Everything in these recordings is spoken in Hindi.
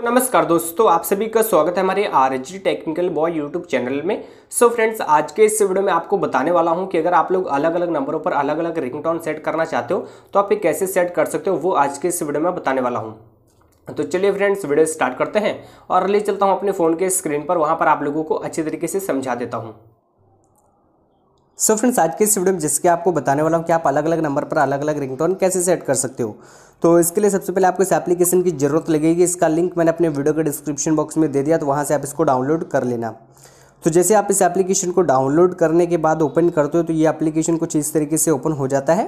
तो नमस्कार दोस्तों आप सभी का स्वागत है हमारे R H technical boy YouTube channel में सो so फ्रेंड्स आज के इस वीडियो में आपको बताने वाला हूं कि अगर आप लोग अलग अलग नंबरों पर अलग अलग रिंगटोन सेट करना चाहते हो तो आप ये कैसे सेट कर सकते हो वो आज के इस वीडियो में बताने वाला हूँ तो चलिए फ्रेंड्स वीडियो स्टार्ट करते हैं और ले चलता हूँ अपने फ़ोन के स्क्रीन पर वहाँ पर आप लोगों को अच्छे तरीके से समझा देता हूँ सो फ्रेंड्स आज के इस वीडियो में जिसके आपको बताने वाला हूँ कि आप अलग अलग नंबर पर अलग अलग रिंगटोन कैसे सेट कर सकते हो तो इसके लिए सबसे पहले आपको इस एप्लीकेशन की जरूरत लगेगी इसका लिंक मैंने अपने वीडियो के डिस्क्रिप्शन बॉक्स में दे दिया तो वहाँ से आप इसको डाउनलोड कर लेना तो जैसे आप इस एप्लीकेशन को डाउनलोड करने के बाद ओपन करते हो तो ये एप्लीकेशन कुछ इस तरीके से ओपन हो जाता है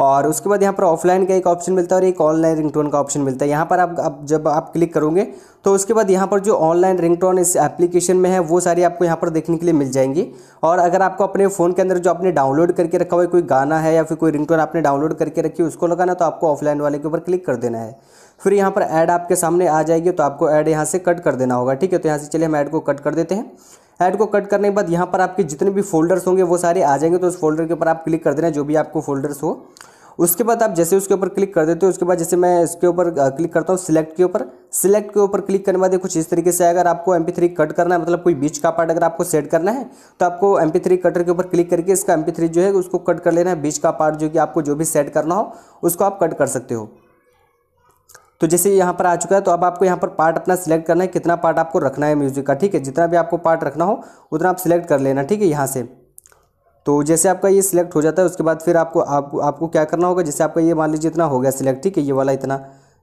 और उसके बाद यहाँ पर ऑफलाइन का एक ऑप्शन मिलता है और एक ऑनलाइन रिंगटोन का ऑप्शन मिलता है यहाँ पर आप, आप जब आप क्लिक करोगे तो उसके बाद यहाँ पर जो ऑनलाइन रिंगटोन इस एप्लीकेशन में है वो सारी आपको यहाँ पर देखने के लिए मिल जाएंगी और अगर आपको अपने फ़ोन के अंदर जो आपने डाउनलोड करके रखा हुआ है कोई गाना है या फिर कोई रिंग आपने डाउनलोड करके रखी है उसको लगाना तो आपको ऑफलाइन वाले के ऊपर क्लिक कर देना है फिर यहाँ पर ऐड आपके सामने आ जाएगी तो आपको ऐड यहाँ से कट कर देना होगा ठीक है तो यहाँ से चलिए हम ऐड को कट कर देते हैं हेड को कट करने के बाद यहाँ पर आपके जितने भी फोल्डर्स होंगे वो सारे आ जाएंगे तो उस फोल्डर के ऊपर आप क्लिक कर देना जो भी आपको फोल्डर्स हो उसके बाद आप जैसे उसके ऊपर क्लिक कर देते हो उसके बाद जैसे मैं इसके ऊपर क्लिक करता हूँ सिलेक्ट के ऊपर सिलेक्ट के ऊपर क्लिक करने बाद कुछ इस तरीके से अगर आपको एम थ्री कट करना है मतलब कोई बीच का पार्ट अगर आपको सेट करना है तो आपको एम थ्री कटर के ऊपर क्लिक करके इसका एम थ्री जो है उसको कट कर लेना है बीच का पार्ट जो कि आपको जो भी सेट करना हो उसको आप कट कर सकते हो तो जैसे यहाँ पर आ चुका है तो अब आपको यहाँ पर पार्ट अपना सिलेक्ट करना है कितना पार्ट आपको रखना है म्यूज़िक का ठीक है जितना भी आपको पार्ट रखना हो उतना आप सिलेक्ट कर लेना ठीक है यहाँ से तो जैसे आपका ये सिलेक्ट हो जाता है उसके बाद फिर आपको आप, आपको क्या करना होगा जैसे आपका ये मान लीजिए इतना हो गया सिलेक्ट ठीक है ये वाला इतना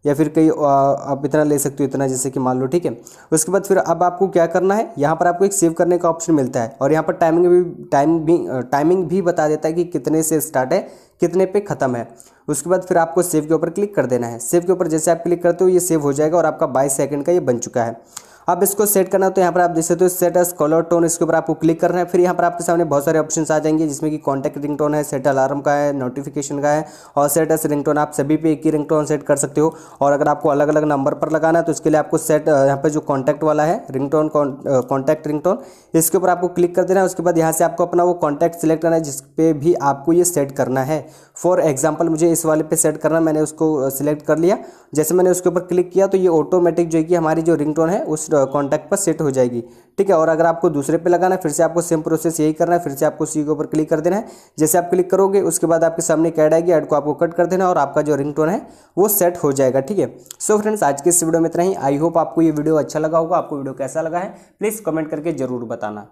या फिर कई आप इतना ले सकते हो इतना जैसे कि मान लो ठीक है उसके बाद फिर अब आपको क्या करना है यहाँ पर आपको एक सेव करने का ऑप्शन मिलता है और यहाँ पर टाइमिंग भी टाइम भी टाइमिंग भी बता देता है कि कितने से स्टार्ट है कितने पे ख़त्म है उसके बाद फिर आपको सेव के ऊपर क्लिक कर देना है सेव के ऊपर जैसे आप क्लिक करते हो ये सेव हो जाएगा और आपका बाईस सेकेंड का ये बन चुका है अब इसको सेट करना तो यहाँ पर आप देख सकते हो सेटस कॉलर टोन इसके ऊपर आपको क्लिक करना है फिर यहाँ पर आपके सामने बहुत सारे ऑप्शन आ जाएंगे जिसमें कि कॉन्टैक्ट रिंगटोन है सेट अलार्म का है नोटिफिकेशन का है और सेटस टोन आप सभी पे एक ही टोन सेट कर सकते हो और अगर आपको अलग अलग नंबर पर लगाना है तो इसके लिए आपको सेट यहाँ पर जो कॉन्टैक्ट वाला है रिंगटोन कॉन्टैक्ट रिंगटोन इसके ऊपर आपको क्लिक कर देना है उसके बाद यहाँ से आपको अपना वो कॉन्टैक्ट सेलेक्ट करना है जिस भी आपको ये सेट करना है फॉर एग्जाम्पल मुझे इस वाले पे सेट करना मैंने उसको सिलेक्ट कर लिया जैसे मैंने उसके ऊपर क्लिक किया तो ये ऑटोमेटिक जो है कि हमारी जो रिंगटोन है उस कॉन्टैक्ट पर सेट हो जाएगी ठीक है और अगर आपको दूसरे पे लगाना है फिर से आपको सेम प्रोसेस यही करना है फिर से आपको सी के ऊपर क्लिक कर देना है जैसे आप क्लिक करोगे उसके बाद आपके सामने कैड आएगी एड को आपको कट कर देना और आपका जो रिंगटोन है वो सेट हो जाएगा ठीक है सो फ्रेंड्स आज के इस वीडियो में इतना ही आई होप आपको ये वीडियो अच्छा लगा होगा आपको वीडियो कैसा लगा है प्लीज़ कमेंट करके जरूर बताना